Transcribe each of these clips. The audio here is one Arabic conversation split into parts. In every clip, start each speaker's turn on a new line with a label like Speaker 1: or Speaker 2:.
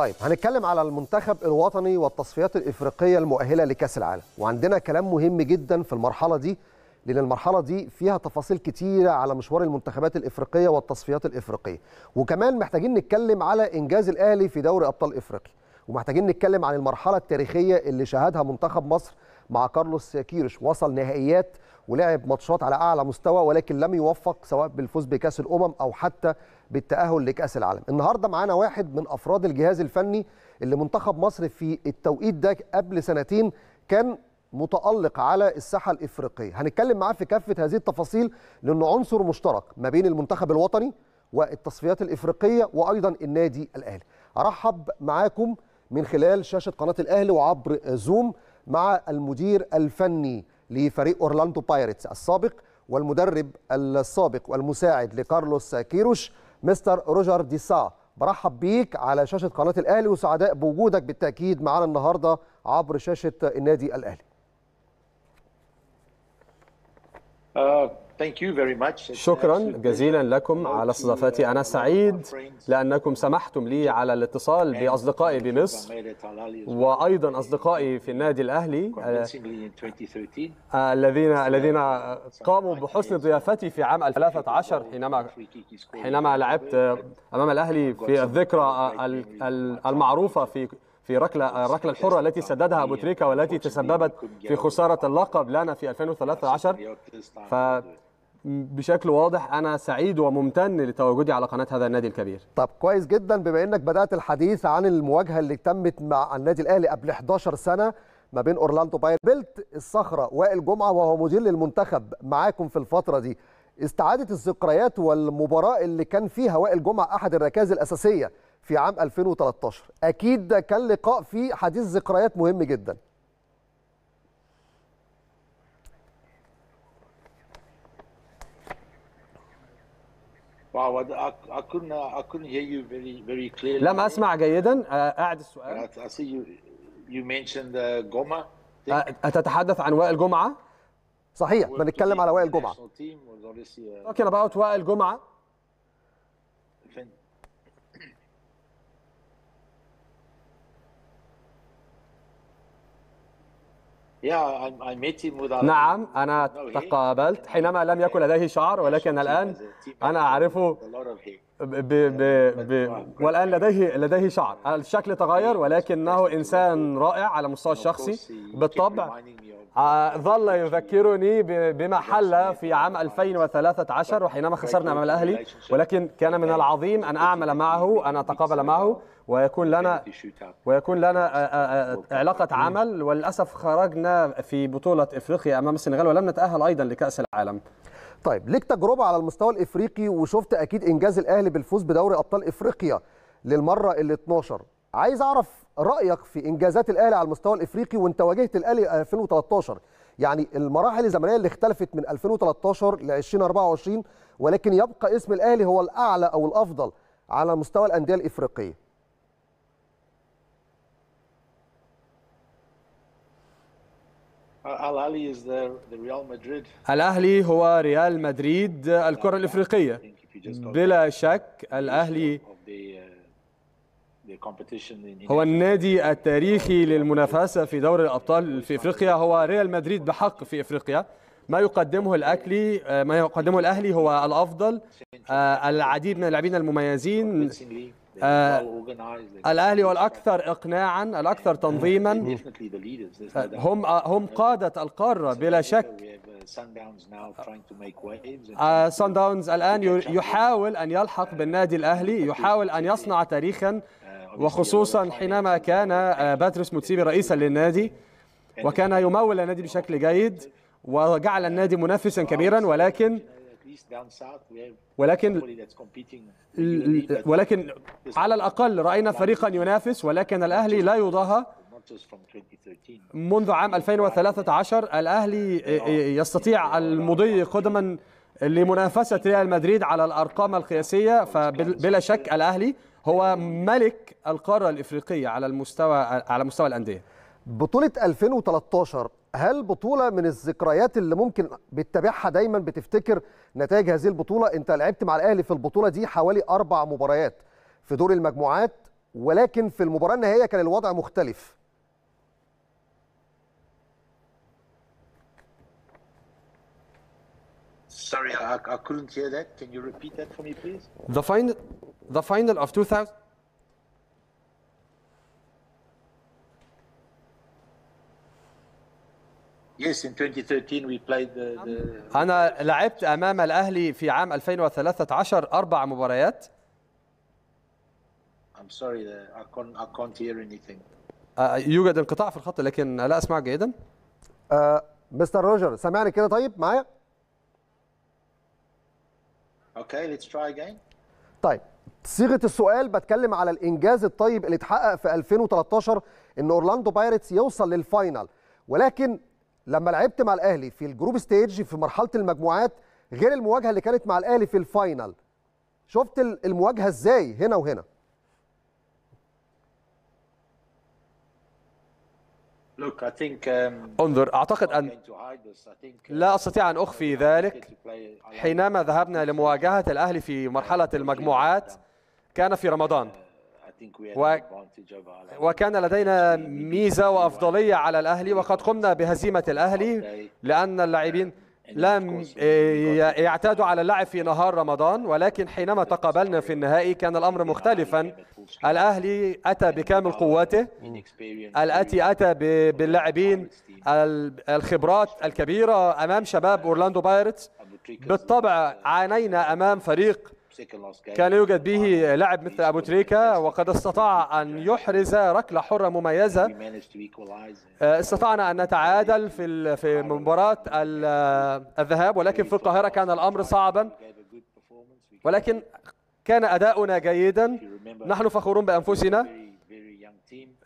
Speaker 1: طيب هنتكلم على المنتخب الوطني والتصفيات الإفريقية المؤهلة لكأس العالم وعندنا كلام مهم جدا في المرحلة دي لأن المرحلة دي فيها تفاصيل كتيرة على مشوار المنتخبات الإفريقية والتصفيات الإفريقية وكمان محتاجين نتكلم على إنجاز الأهلي في دوري أبطال إفريقيا ومحتاجين نتكلم عن المرحلة التاريخية اللي شهدها منتخب مصر مع كارلوس كيرش وصل نهائيات ولعب ماتشات على اعلى مستوى ولكن لم يوفق سواء بالفوز بكاس الامم او حتى بالتاهل لكاس العالم النهارده معانا واحد من افراد الجهاز الفني اللي منتخب مصر في التوقيت ده قبل سنتين كان متألق على الساحة الإفريقية هنتكلم معاه في كافة هذه التفاصيل لأنه عنصر مشترك ما بين المنتخب الوطني والتصفيات الإفريقية وأيضا النادي الأهلي أرحب معاكم من خلال شاشة قناة الأهلي وعبر زوم مع المدير الفني لفريق أورلاندو بايرتس السابق والمدرب السابق والمساعد لكارلوس كيروش مستر روجر ديسا برحب بيك على شاشة قناة الأهلي وسعداء بوجودك بالتأكيد معنا النهاردة عبر شاشة النادي الأهلي
Speaker 2: آه، شكرا
Speaker 3: جزيلا لكم على استضافتي أنا uh, سعيد لأنكم سمحتم لي على الاتصال بأصدقائي بمصر وأيضا أصدقائي في النادي الأهلي آه، الذين الذين uh, قاموا بحسن ضيافتي في عام 2013 حينما حينما لعبت آه، أمام الأهلي في الذكرى آه، المعروفة في في ركلة الركلة الحرة التي سددها أبو تريكة والتي تسببت في خسارة اللقب لنا في 2013 ف بشكل واضح انا سعيد وممتن لتواجدي على قناه هذا النادي الكبير
Speaker 1: طب كويس جدا بما انك بدات الحديث عن المواجهه اللي تمت مع النادي الاهلي قبل 11 سنه ما بين اورلاندو باير بيلت الصخره وائل جمعه وهو مدير للمنتخب معاكم في الفتره دي استعاده الذكريات والمباراه اللي كان فيها وائل جمعه احد الركائز الاساسيه في عام 2013 اكيد ده كان لقاء فيه حديث ذكريات مهم جدا
Speaker 2: Wow, I, I couldn't I couldn't hear you very very clearly. لم أسمع جيدا أعد السؤال. I see you you mentioned uh, Goma.
Speaker 3: أتتحدث عن وائل جمعة؟ صحيح بنتكلم على وائل جمعة.
Speaker 2: Talking about وائل جمعة. نعم
Speaker 3: أنا تقابلت حينما لم يكن لديه شعر ولكن الآن أنا أعرفه ب ب ب والان لديه لديه شعر الشكل تغير ولكنه انسان رائع على المستوى الشخصي بالطبع آه، ظل يذكرني بما حل في عام 2013 وحينما خسرنا امام الاهلي ولكن كان من العظيم ان اعمل معه ان اتقابل معه ويكون لنا ويكون لنا آه، آه، علاقه mm. عمل وللاسف خرجنا في
Speaker 1: بطوله افريقيا امام السنغال ولم نتاهل ايضا لكاس العالم طيب ليك تجربه على المستوى الافريقي وشفت اكيد انجاز الاهلي بالفوز بدوري ابطال افريقيا للمره ال 12 عايز اعرف رايك في انجازات الاهلي على المستوى الافريقي وانت واجهت الاهلي 2013 يعني المراحل الزمنيه اللي اختلفت من 2013 ل 2024 ولكن يبقى اسم الاهلي هو الاعلى او الافضل على مستوى الانديه الافريقيه
Speaker 3: الأهلي هو ريال مدريد الكرة الإفريقية بلا شك الأهلي هو النادي التاريخي للمنافسة في دوري الأبطال في إفريقيا هو ريال مدريد بحق في إفريقيا ما يقدمه الأكلي ما يقدمه الأهلي هو الأفضل العديد من اللاعبين المميزين آه الأهلي والأكثر إقناعا الأكثر تنظيما uh, هم uh, هم قادة القارة بلا شك سان داونز الآن يحاول أن يلحق بالنادي الأهلي يحاول أن يصنع تاريخا وخصوصا حينما كان باتريس موتسيبي رئيسا للنادي وكان يمول النادي بشكل جيد وجعل النادي منافسا كبيرا ولكن
Speaker 2: ولكن ولكن على
Speaker 3: الأقل رأينا فريقا ينافس ولكن الأهلي لا يضاهى منذ عام 2013 الأهلي يستطيع المضي قدما لمنافسة ريال مدريد على الأرقام القياسية فبلا شك الأهلي هو ملك القارة الإفريقية على المستوى على مستوى الأندية
Speaker 1: بطولة 2013 هل بطولة من الذكريات اللي ممكن بتتابعها دايما بتفتكر نتائج هذه البطوله انت لعبت مع الاهلي في البطوله دي حوالي اربع مباريات في دور المجموعات ولكن في المباراه النهائيه كان الوضع مختلف
Speaker 2: Sorry, I, I couldn't hear that. Can you repeat that for me, please?
Speaker 3: The final, the final of 2000.
Speaker 2: in 2013 we played the, the
Speaker 3: أنا لعبت أمام الأهلي في عام 2013 أربع مباريات.
Speaker 2: I'm sorry I
Speaker 3: can't I can't hear anything. يوجد انقطاع في الخط لكن لا أسمع جيدا.
Speaker 1: مستر روجر سامعني كده طيب معايا؟
Speaker 2: اوكي ليتس تراي اجين
Speaker 1: طيب صيغه السؤال بتكلم على الانجاز الطيب اللي اتحقق في 2013 ان اورلاندو بايرتس يوصل للفاينل ولكن لما لعبت مع الاهلي في الجروب ستيج في مرحله المجموعات غير المواجهه اللي كانت مع الاهلي في الفاينل شفت المواجهه ازاي هنا وهنا um, انظر
Speaker 3: اعتقد ان uh, لا استطيع ان اخفي ذلك حينما ذهبنا لمواجهه الاهلي في مرحله uh, المجموعات كان في رمضان و... وكان لدينا ميزة وأفضلية على الأهلي وقد قمنا بهزيمة الأهلي لأن uh, اللاعبين لم يعتادوا على اللعب في نهار رمضان ولكن حينما تقابلنا في النهائي كان الأمر مختلفا الأهلي أتى بكامل قواته الأتي أتى باللاعبين الخبرات الكبيرة أمام شباب uh, أورلاندو بايرتس بالطبع uh, عانينا أمام فريق كان يوجد به لاعب مثل أبو تريكا وقد استطاع أن يحرز ركلة حرة مميزة آه، استطعنا أن نتعادل في في مباراة الذهاب ولكن في القاهرة كان الأمر صعبا ولكن كان أداؤنا جيدا نحن فخورون بأنفسنا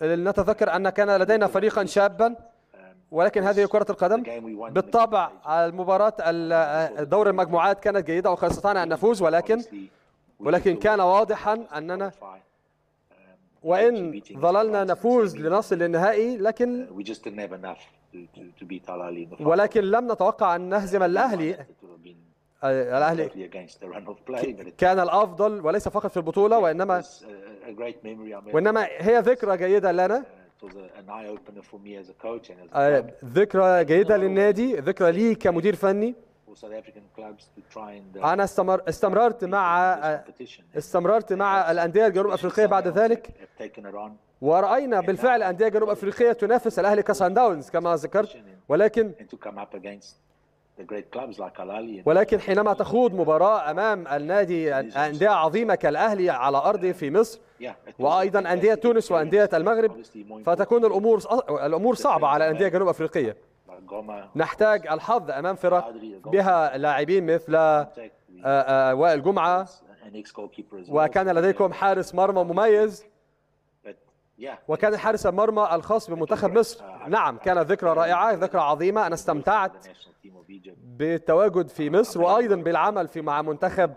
Speaker 3: لنتذكر أن كان لدينا فريقا شابا ولكن هذه كرة القدم بالطبع المباراة دور المجموعات كانت جيدة وقد استطعنا أن نفوز ولكن ولكن كان واضحا أننا وإن ظللنا نفوز لنصل للنهائي لكن ولكن لم نتوقع أن نهزم الأهلي الأهلي كان الأفضل وليس فقط في البطولة وإنما وإنما هي ذكرى جيدة لنا آه، ذكرى جيدة للنادي ذكرى لي كمدير فني
Speaker 2: uh, أنا
Speaker 3: استمر استمررت مع آه، استمررت مع الأندية الجنوب أفريقية بعد ذلك ورأينا بالفعل أندية جنوب أفريقية تنافس الأهلي كسان داونز كما ذكرت ولكن ولكن حينما تخوض مباراة أمام النادي أندية عظيمة كالأهلي على أرضه في مصر وأيضا أندية تونس وأندية المغرب فتكون الأمور الأمور صعبة على الأندية الجنوب أفريقية نحتاج الحظ أمام فرق بها لاعبين مثل آه، آه، آه، وائل جمعة وكان لديكم حارس مرمى مميز وكان حارس المرمى الخاص بمنتخب مصر uh, نعم كان ذكرى رائعة ذكرى عظيمة أنا استمتعت بالتواجد في uh, مصر وأيضا بالعمل في مع منتخب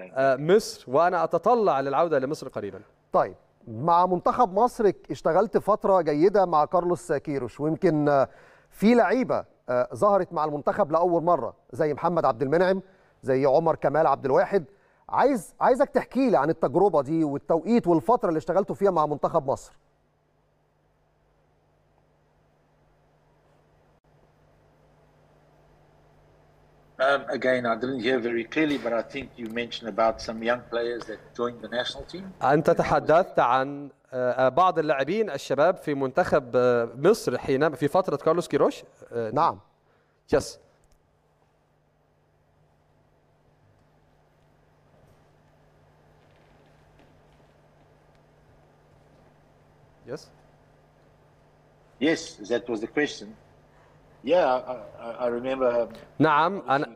Speaker 3: آه، مصر وأنا أتطلع للعودة لمصر قريبا
Speaker 1: طيب مع منتخب مصر اشتغلت فترة جيدة مع كارلوس كيروش ويمكن آه، في لعيبة آه، ظهرت مع المنتخب لأول مرة زي محمد عبد المنعم زي عمر كمال عبد الواحد عايز عايزك تحكي لي عن التجربه دي والتوقيت والفتره اللي اشتغلتوا فيها مع منتخب مصر
Speaker 2: Um, again, I didn't hear very clearly, but I think you mentioned about some young players that joined the national team.
Speaker 3: أنت تحدثت عن بعض اللاعبين الشباب في منتخب مصر حين في فترة كارلوس كيروش. نعم. Yes. Yes. Yes, that
Speaker 2: was the question. Um,
Speaker 3: نعم أنا,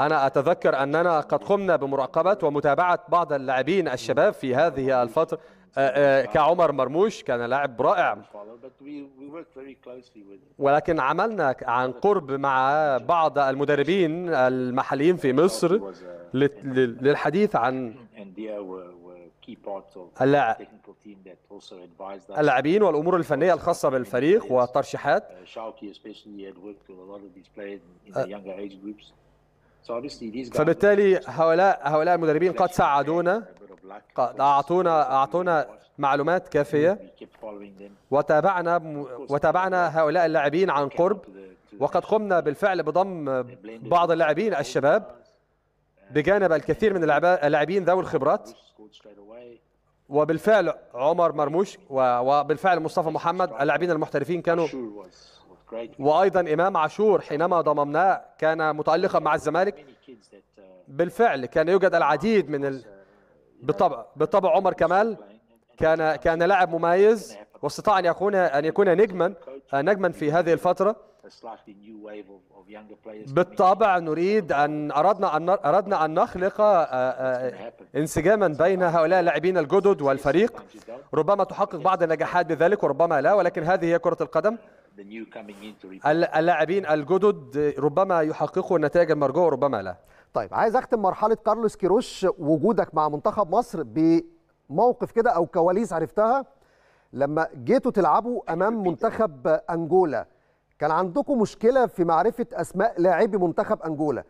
Speaker 3: أنا أتذكر أننا قد قمنا بمراقبة ومتابعة بعض اللاعبين الشباب في هذه الفترة آه، آه، كعمر مرموش كان لاعب رائع ولكن عملنا عن قرب مع بعض المدربين المحليين في مصر للحديث عن
Speaker 2: اللاعبين والامور
Speaker 3: الفنيه الخاصه بالفريق والترشيحات
Speaker 2: uh, uh, فبالتالي
Speaker 3: هؤلاء هؤلاء المدربين قد ساعدونا قد اعطونا اعطونا معلومات كافيه
Speaker 2: وتابعنا وتابعنا
Speaker 3: هؤلاء اللاعبين عن قرب وقد قمنا بالفعل بضم بعض اللاعبين الشباب بجانب الكثير من اللاعبين ذوي الخبرات وبالفعل عمر مرموش وبالفعل مصطفى محمد اللاعبين المحترفين كانوا وايضا امام عاشور حينما ضممناه كان متالقا مع الزمالك بالفعل كان يوجد العديد من ال... بالطبع بالطبع عمر كمال كان كان لاعب مميز واستطاع ان يكون ان يكون نجما نجما في هذه الفتره
Speaker 2: بالطبع
Speaker 3: نريد ان اردنا ان اردنا ان نخلق آه، آه، آه، انسجاما بين هؤلاء اللاعبين الجدد والفريق ربما تحقق بعض النجاحات بذلك وربما لا ولكن هذه هي كره القدم اللاعبين الجدد ربما يحققوا النتائج المرجوه وربما لا
Speaker 1: طيب عايز اختم مرحله كارلوس كيروش وجودك مع منتخب مصر بموقف كده او كواليس عرفتها لما جيتوا تلعبوا امام منتخب انجولا كان عندكم مشكله في معرفه اسماء لاعبي منتخب انجولا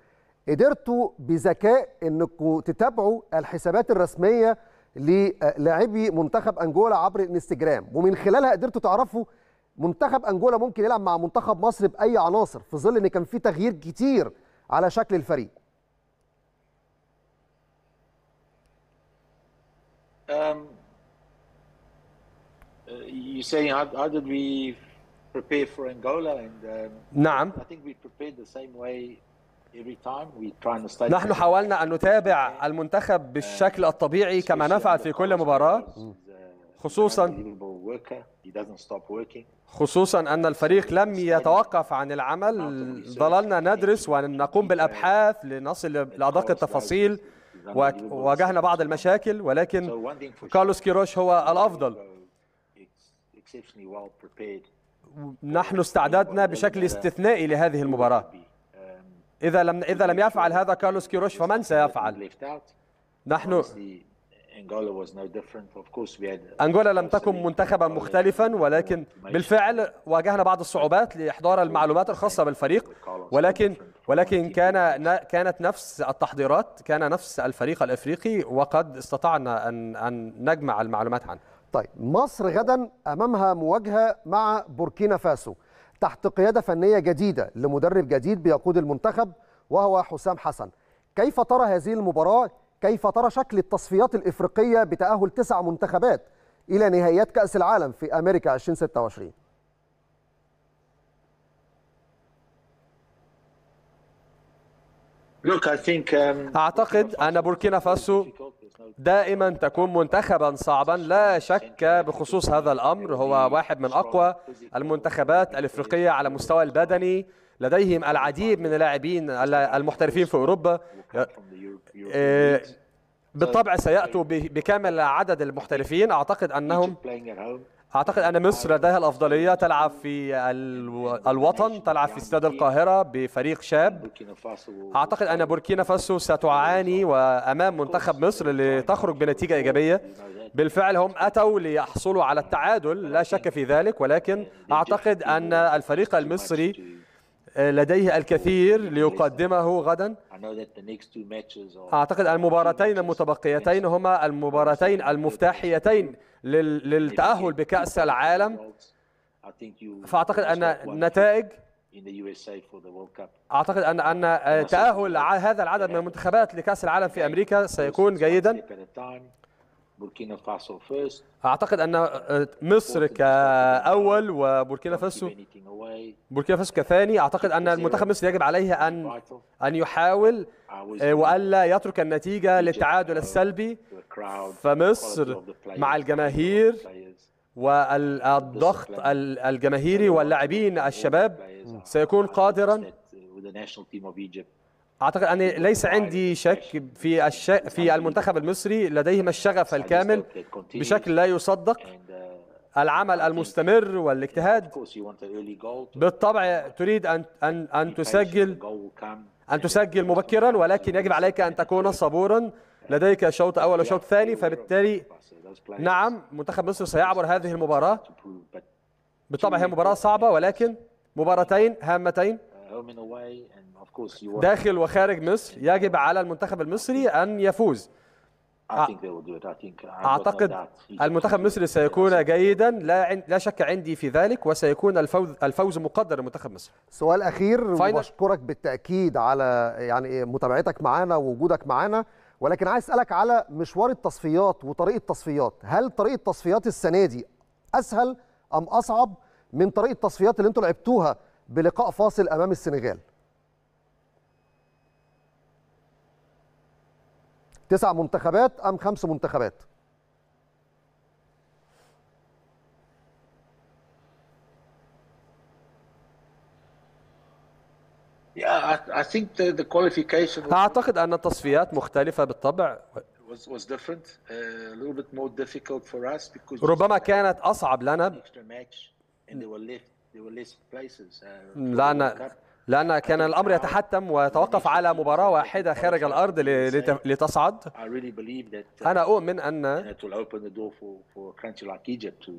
Speaker 1: قدرتوا بذكاء انكم تتابعوا الحسابات الرسميه للاعبي منتخب انجولا عبر الانستجرام ومن خلالها قدرتوا تعرفوا منتخب انجولا ممكن يلعب مع منتخب مصر باي عناصر في ظل ان كان في تغيير كتير على شكل الفريق
Speaker 2: Um, uh, you say how, how did we prepare for Angola and um, نعم I think we prepare the same way every time we
Speaker 3: try to stay نحن حاولنا أن نتابع uh, المنتخب بالشكل الطبيعي كما نفعل في كل مباراة
Speaker 2: خصوصا
Speaker 3: خصوصا أن الفريق لم يتوقف عن العمل ظللنا ندرس ونقوم بالأبحاث لنصل لأدق التفاصيل وواجهنا بعض المشاكل ولكن كارلوس كيروش هو الأفضل نحن استعدادنا بشكل استثنائي لهذه المباراة إذا لم إذا لم يفعل هذا كارلوس كيروش فمن سيفعل؟ نحن أنغولا لم تكن منتخبا مختلفا ولكن بالفعل واجهنا بعض الصعوبات لإحضار المعلومات الخاصة بالفريق ولكن ولكن كان كانت نفس التحضيرات كان نفس الفريق الإفريقي وقد استطعنا أن أن نجمع المعلومات عنه
Speaker 1: طيب مصر غدا امامها مواجهه مع بوركينا فاسو تحت قياده فنيه جديده لمدرب جديد بيقود المنتخب وهو حسام حسن كيف ترى هذه المباراه كيف ترى شكل التصفيات الافريقيه بتاهل تسع منتخبات الى نهائيات كاس العالم في امريكا 2026
Speaker 2: um,
Speaker 3: أعتقد أن بوركينا فاسو دائما تكون منتخبا صعبا لا شك بخصوص هذا الأمر هو واحد من أقوى المنتخبات الإفريقية على مستوى البدني لديهم العديد من اللاعبين المحترفين في أوروبا آه، بالطبع سيأتوا بكامل عدد المحترفين أعتقد أنهم اعتقد ان مصر لديها الافضليه تلعب في الوطن تلعب في استاد القاهره بفريق شاب اعتقد ان بوركينا فاسو ستعاني وامام منتخب مصر لتخرج بنتيجه ايجابيه بالفعل هم اتوا ليحصلوا على التعادل لا شك في ذلك ولكن اعتقد ان الفريق المصري لديه الكثير ليقدمه غدا أعتقد المباراتين المتبقيتين هما المباراتين المفتاحيتين للتأهل بكأس العالم فأعتقد أن النتائج أعتقد أن أن تأهل هذا العدد من المنتخبات لكأس العالم في أمريكا سيكون جيدا أعتقد أن آه، مصر كأول وبوركينا فاسو بوركينا فاسو كثاني اعتقد ان المنتخب المصري يجب عليه ان ان يحاول آه، والا يترك النتيجه للتعادل السلبي فمصر مع الجماهير والضغط الجماهيري واللاعبين الشباب سيكون قادرا اعتقد ان ليس عندي شك في الش... في المنتخب المصري لديهم الشغف الكامل بشكل لا يصدق العمل المستمر والاجتهاد بالطبع تريد أن, أن, أن تسجل أن تسجل مبكرا ولكن يجب عليك أن تكون صبورا لديك شوط أول وشوط ثاني فبالتالي نعم منتخب مصر سيعبر هذه المباراة بالطبع هي مباراة صعبة ولكن مباراتين هامتين داخل وخارج مصر يجب على المنتخب المصري أن يفوز Uh,
Speaker 2: اعتقد المنتخب المصري
Speaker 3: سيكون جيدا لا لا شك عندي في ذلك وسيكون الفوز الفوز مقدر لمنتخب مصر
Speaker 1: سؤال اخير بشكرك بالتاكيد على يعني إيه، متابعتك معانا ووجودك معانا ولكن عايز اسالك على مشوار التصفيات وطريقه التصفيات هل طريقه التصفيات السنه دي اسهل ام اصعب من طريقه التصفيات اللي انتوا لعبتوها بلقاء فاصل امام السنغال تسع منتخبات ام خمس منتخبات
Speaker 3: اعتقد ان التصفيات مختلفه بالطبع uh,
Speaker 2: ربما كانت
Speaker 3: اصعب لنا
Speaker 2: uh, لان
Speaker 3: لأن كان الأمر يتحتم ويتوقف على مباراة واحدة خارج الأرض لتصعد uh, أنا أؤمن أن أن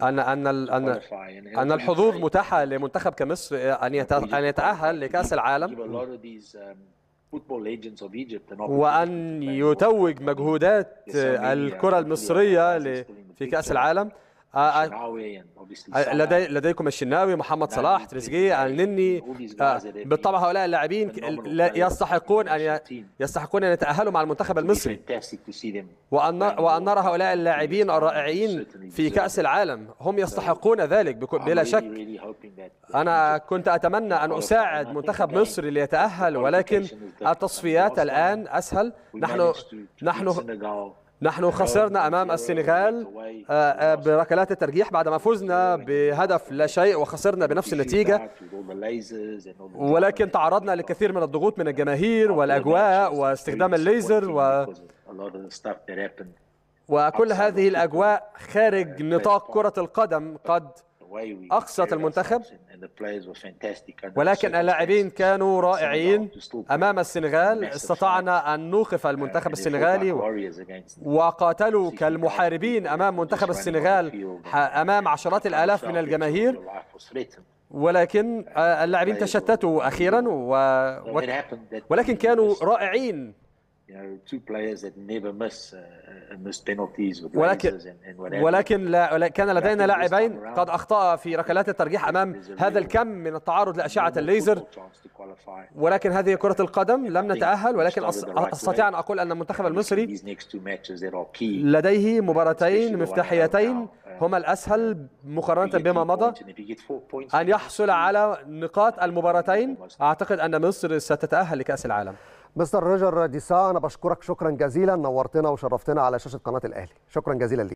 Speaker 3: أن أن, الحظوظ متاحة لمنتخب كمصر أن أن يتأهل لكأس العالم um, وأن يتوج مجهودات الكرة المصرية uh, في كأس العالم آه، آه، الشناوي يعني آه، لدي لديكم الشناوي محمد نعم، صلاح نعم، تريزيجيه نعم، النني بالطبع هؤلاء اللاعبين يستحقون ان يستحقون ان يتاهلوا مع المنتخب المصري وان وان نرى هؤلاء اللاعبين الرائعين في كاس العالم هم يستحقون ذلك بلا شك انا كنت اتمنى ان اساعد منتخب مصر ليتاهل ولكن التصفيات الان اسهل نحن نحن نحن خسرنا أمام السنغال آه، آه، بركلات الترجيح بعدما فزنا بهدف لا شيء وخسرنا بنفس النتيجة ولكن تعرضنا لكثير من الضغوط من الجماهير والأجواء واستخدام الليزر و وكل هذه الأجواء خارج نطاق كرة القدم قد أقصت المنتخب ولكن اللاعبين كانوا رائعين أمام السنغال استطعنا أن نوقف uh, المنتخب السنغالي وقاتلوا كالمحاربين أمام منتخب السنغال أمام عشرات الآلاف من الجماهير ولكن آه، اللاعبين تشتتوا أخيرا و... ولكن كانوا رائعين
Speaker 2: Uh, uh, ولكن ولكن
Speaker 3: لا كان لدينا لاعبين قد اخطا في ركلات الترجيح امام هذا الكم من التعرض لاشعه الليزر ولكن هذه كره القدم لم نتاهل ولكن استطيع ان اقول ان المنتخب المصري لديه مباراتين مفتاحيتين uh, هما الاسهل مقارنه بما مضى ان يحصل على نقاط المباراتين اعتقد ان مصر ستتاهل لكاس العالم
Speaker 1: مستر روجر ديسا انا بشكرك شكرا جزيلا نورتنا وشرفتنا على شاشه قناه الاهلي شكرا جزيلا ليك